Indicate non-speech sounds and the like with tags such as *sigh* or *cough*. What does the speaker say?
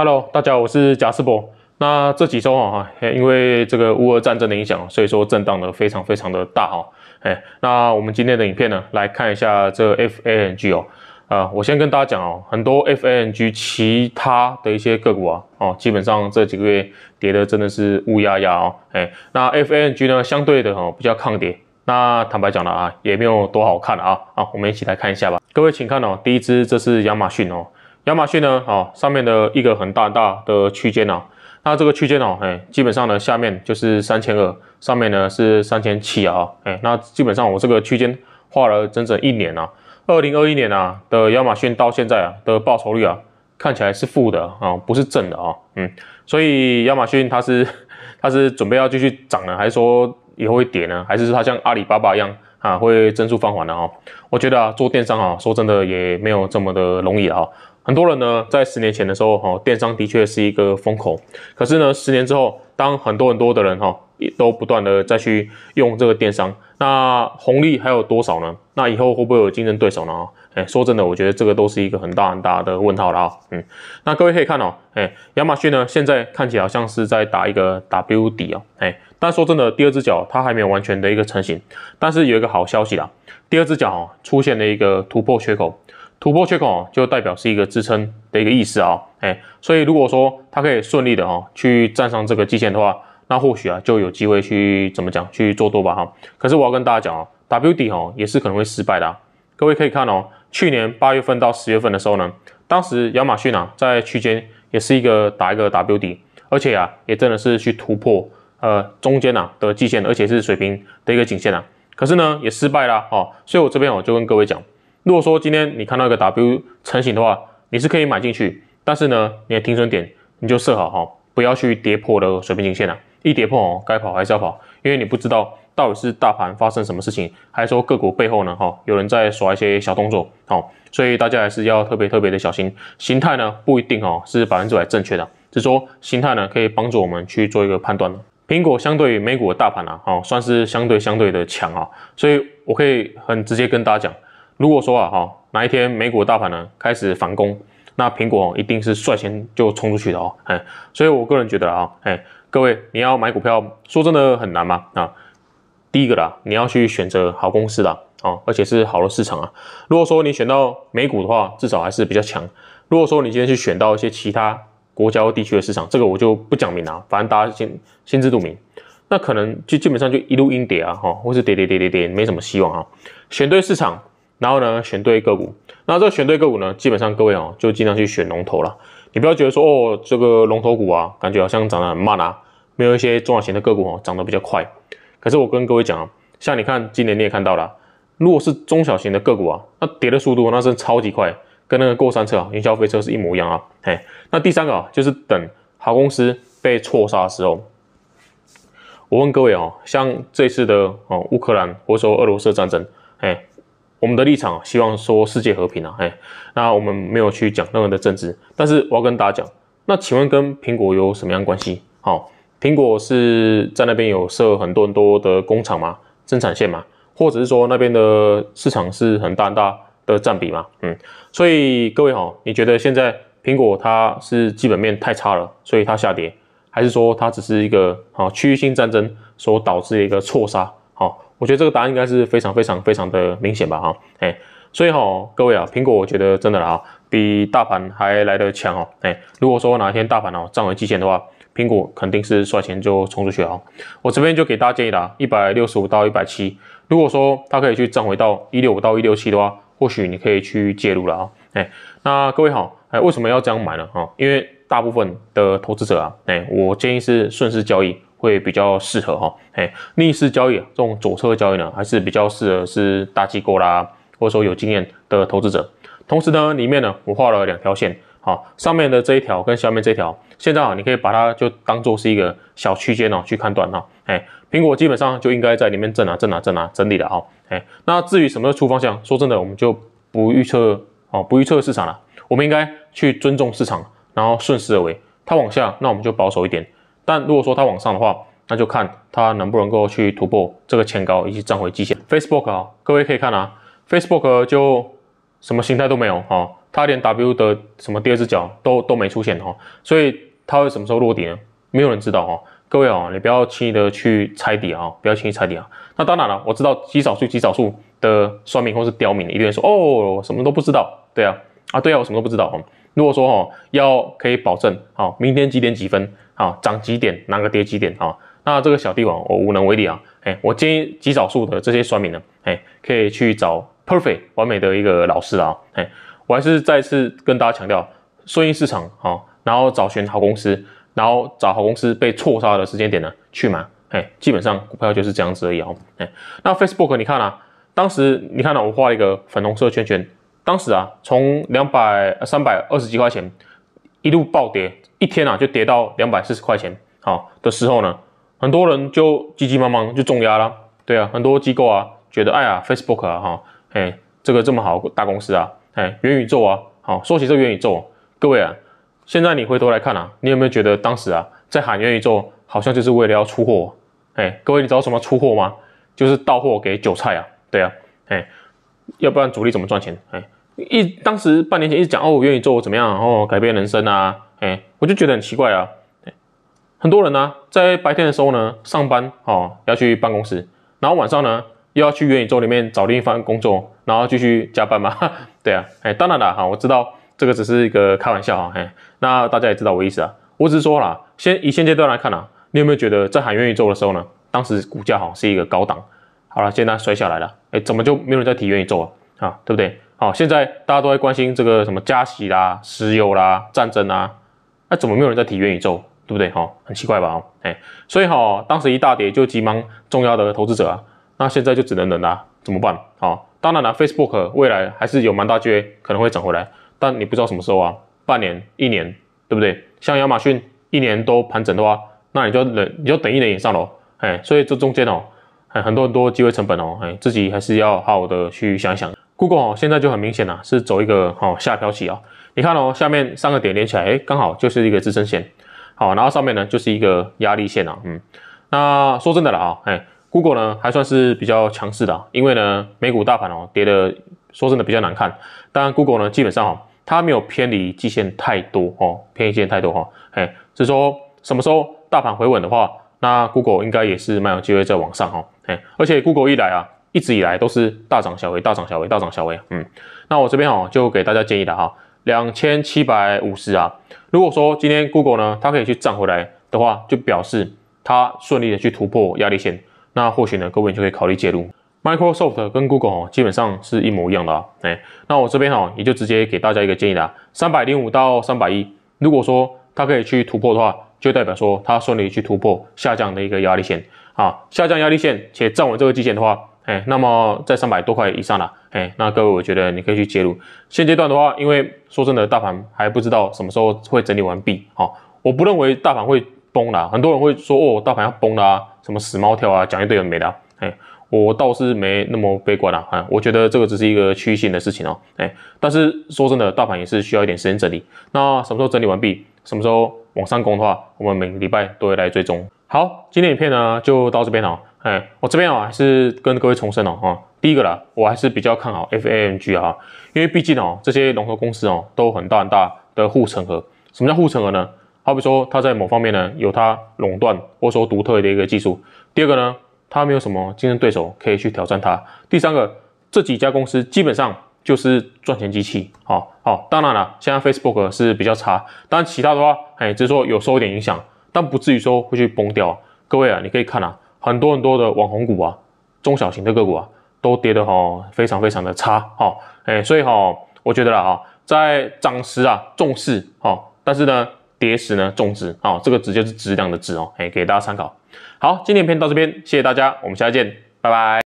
Hello，大家，好，我是贾斯波。那这几周啊，因为这个乌俄战争的影响，所以说震荡的非常非常的大哈。哎，那我们今天的影片呢，来看一下这 F N G 哦。呃，我先跟大家讲哦，很多 F N G 其他的一些个股啊，哦，基本上这几个月跌的真的是乌压压哦。哎，那 F N G 呢，相对的哦，比较抗跌。那坦白讲了啊，也没有多好看啊。啊，我们一起来看一下吧。各位，请看哦，第一只这是亚马逊哦。亚马逊呢？哦，上面的一个很大大的区间啊。那这个区间哦，哎，基本上呢，下面就是三千二，上面呢是三千七啊。哎，那基本上我这个区间画了整整一年啊。二零二一年啊的亚马逊到现在啊的报酬率啊，看起来是负的啊，不是正的啊。嗯，所以亚马逊它是 *laughs* 它是准备要继续涨呢，还是说也会跌呢？还是说它像阿里巴巴一样啊，会增速放缓的哈。我觉得啊，做电商啊，说真的也没有这么的容易啊。很多人呢，在十年前的时候，哈，电商的确是一个风口。可是呢，十年之后，当很多很多的人哈，都不断的再去用这个电商，那红利还有多少呢？那以后会不会有竞争对手呢？哎，说真的，我觉得这个都是一个很大很大的问号了啊。嗯，那各位可以看哦，哎，亚马逊呢，现在看起来像是在打一个 W 底哦，哎，但说真的，第二只脚它还没有完全的一个成型。但是有一个好消息啦，第二只脚哦，出现了一个突破缺口。突破缺口就代表是一个支撑的一个意思啊，哎，所以如果说它可以顺利的哈去站上这个基线的话，那或许啊就有机会去怎么讲去做多吧哈。可是我要跟大家讲啊，W 底哈也是可能会失败的。各位可以看哦，去年八月份到十月份的时候呢，当时亚马逊啊在区间也是一个打一个 W 底，而且啊也真的是去突破呃中间呐的基线，而且是水平的一个颈线啊。可是呢也失败了哦。所以我这边我就跟各位讲。如果说今天你看到一个 W 成型的话，你是可以买进去，但是呢，你的停损点你就设好哈，不要去跌破的水平颈线了。一跌破哦，该跑还是要跑，因为你不知道到底是大盘发生什么事情，还是说个股背后呢，哈，有人在耍一些小动作，哦，所以大家还是要特别特别的小心。形态呢不一定哈是百分之百正确的，只说形态呢可以帮助我们去做一个判断的。苹果相对于美股的大盘啊，哈，算是相对相对的强啊，所以我可以很直接跟大家讲。如果说啊哈哪一天美股大盘呢开始反攻，那苹果一定是率先就冲出去的哦。哎，所以我个人觉得啊，哎，各位你要买股票，说真的很难吗？啊，第一个啦，你要去选择好公司啦，啊，而且是好的市场啊。如果说你选到美股的话，至少还是比较强。如果说你今天去选到一些其他国家或地区的市场，这个我就不讲明了，反正大家心心知肚明。那可能就基本上就一路阴跌啊，哈，或是跌跌跌跌跌，没什么希望啊。选对市场。然后呢，选对个股。那这选对个股呢，基本上各位啊，就尽量去选龙头了。你不要觉得说哦，这个龙头股啊，感觉好像涨得很慢啊，没有一些中小型的个股哦涨得比较快。可是我跟各位讲啊，像你看今年你也看到了，如果是中小型的个股啊，那跌的速度那是超级快，跟那个过山车啊、云霄飞车是一模一样啊。嘿，那第三个啊，就是等好公司被错杀的时候，我问各位哦，像这次的哦乌克兰或者说俄罗斯战争，哎。我们的立场希望说世界和平啊，哎，那我们没有去讲任何的政治，但是我要跟大家讲，那请问跟苹果有什么样关系？好，苹果是在那边有设很多很多的工厂嘛，生产线嘛，或者是说那边的市场是很大很大的占比嘛，嗯，所以各位好，你觉得现在苹果它是基本面太差了，所以它下跌，还是说它只是一个啊区域性战争所导致的一个错杀？好。我觉得这个答案应该是非常非常非常的明显吧，哈，哎，所以哈，各位啊，苹果我觉得真的啦，比大盘还来得强哦，哎，如果说哪一天大盘哦站稳均线的话，苹果肯定是率先就冲出去哦。我这边就给大家建议啦，一百六十五到一百七，如果说它可以去站回到一六五到一六七的话，或许你可以去介入了啊，哎，那各位好，哎，为什么要这样买呢？哈，因为大部分的投资者啊，哎，我建议是顺势交易。会比较适合哈，哎，逆势交易啊，这种左侧交易呢，还是比较适合是大机构啦，或者说有经验的投资者。同时呢，里面呢，我画了两条线，好，上面的这一条跟下面这条，现在啊，你可以把它就当做是一个小区间呢去看短哈。哎，苹果基本上就应该在里面震啊震啊震啊整理了哈。哎，那至于什么出方向，说真的，我们就不预测哦，不预测市场了，我们应该去尊重市场，然后顺势而为。它往下，那我们就保守一点。但如果说它往上的话，那就看它能不能够去突破这个前高以及站回基线。Facebook 啊，各位可以看啊，Facebook 就什么形态都没有哈，它连 W 的什么第二只脚都都没出现哈，所以它会什么时候落底呢？没有人知道哈。各位啊，你不要轻易的去猜底啊，不要轻易猜底啊。那当然了，我知道极少数极少数的双命或是刁民，一定说哦，什么都不知道。对啊，啊对啊，我什么都不知道哦。如果说哈要可以保证哦，明天几点几分哦，涨几点哪个跌几点啊，那这个小帝王我无能为力啊。哎，我建议极少数的这些酸民呢，哎，可以去找 perfect 完美的一个老师啊。哎，我还是再次跟大家强调，顺应市场哦，然后找寻好公司，然后找好公司被错杀的时间点呢去买。哎，基本上股票就是这样子而已哦。哎，那 Facebook 你看啊，当时你看到我画了一个粉红色圈圈。当时啊，从两百三百二十几块钱一路暴跌，一天啊就跌到两百四十块钱，好，的时候呢，很多人就急急忙忙就重压了。对啊，很多机构啊，觉得哎呀，Facebook 啊，哈，哎，这个这么好大公司啊，哎，元宇宙啊，好，说起这元宇宙，各位啊，现在你回头来看啊，你有没有觉得当时啊在喊元宇宙，好像就是为了要出货？哎，各位，你知道什么出货吗？就是到货给韭菜啊，对啊，哎，要不然主力怎么赚钱？哎。一当时半年前一直讲哦，我愿意做我怎么样，然后改变人生啊，哎，我就觉得很奇怪啊。很多人呢，在白天的时候呢，上班哦要去办公室，然后晚上呢，又要去元宇宙里面找另一番工作，然后继续加班嘛。*laughs* 对啊，哎，当然了，哈，我知道这个只是一个开玩笑哈，哎，那大家也知道我意思啊。我只是说啦，先以现阶段来看啊，你有没有觉得在喊元宇宙的时候呢，当时股价哈是一个高档，好了，现在摔下来了，哎，怎么就没有人在提元宇宙了啊？对不对？好，现在大家都在关心这个什么加息啦、石油啦、战争啊，那怎么没有人在提元宇宙，对不对？哈，很奇怪吧？哦，哎，所以哈，当时一大跌就急忙重要的投资者啊，那现在就只能忍啊，怎么办？好，当然了，Facebook 未来还是有蛮大机会可能会涨回来，但你不知道什么时候啊，半年、一年，对不对？像亚马逊一年都盘整的话，那你就忍，你就等一年以上喽。哎，所以这中间哦，很很多很多机会成本哦，哎，自己还是要好好的去想一想。Google 哦，现在就很明显了，是走一个哦下漂起啊。你看哦，下面三个点连起来，哎，刚好就是一个支撑线。好，然后上面呢就是一个压力线啊。嗯，那说真的了啊，哎，Google 呢还算是比较强势的，因为呢美股大盘哦跌的，说真的比较难看。当然，Google 呢基本上哦它没有偏离季线太多哦，偏离线太多哈。哎，所以说什么时候大盘回稳的话，那 Google 应该也是蛮有机会再往上哈。哎，而且 Google 一来啊。一直以来都是大涨小回，大涨小回，大涨小回。嗯，那我这边哦，就给大家建议的哈，两千七百五十啊。如果说今天 Google 呢，它可以去涨回来的话，就表示它顺利的去突破压力线，那或许呢，各位就可以考虑介入。Microsoft 跟 Google 哦，基本上是一模一样的。哎，那我这边哈，也就直接给大家一个建议啦，三百零五到三百一。如果说它可以去突破的话，就代表说它顺利去突破下降的一个压力线啊，下降压力线且站稳这个基线的话。哎，那么在三百多块以上了，哎，那各位，我觉得你可以去介入。现阶段的话，因为说真的，大盘还不知道什么时候会整理完毕。好，我不认为大盘会崩啦，很多人会说哦，大盘要崩了，什么死猫跳啊，讲一堆有没的。哎，我倒是没那么悲观啦。哎，我觉得这个只是一个区域性的事情哦。哎，但是说真的，大盘也是需要一点时间整理。那什么时候整理完毕，什么时候往上攻的话，我们每礼拜都会来追踪。好，今天影片呢就到这边了。哎，我这边啊还是跟各位重申了啊。第一个啦，我还是比较看好 F A n G 啊，因为毕竟哦，这些龙头公司哦都很大很大的护城河。什么叫护城河呢？好比说它在某方面呢有它垄断或者说独特的一个技术。第二个呢，它没有什么竞争对手可以去挑战它。第三个，这几家公司基本上就是赚钱机器哦，好，当然了，现在 Facebook 是比较差，当然其他的话，哎，只是说有受一点影响，但不至于说会去崩掉各位啊，你可以看啊。很多很多的网红股啊，中小型的个股啊，都跌的哈非常非常的差哈，哎，所以哈，我觉得啦啊，在涨时啊重视哈，但是呢跌时呢重质啊，这个值就是质量的质哦，哎，给大家参考。好，今天片到这边，谢谢大家，我们下次见，拜拜。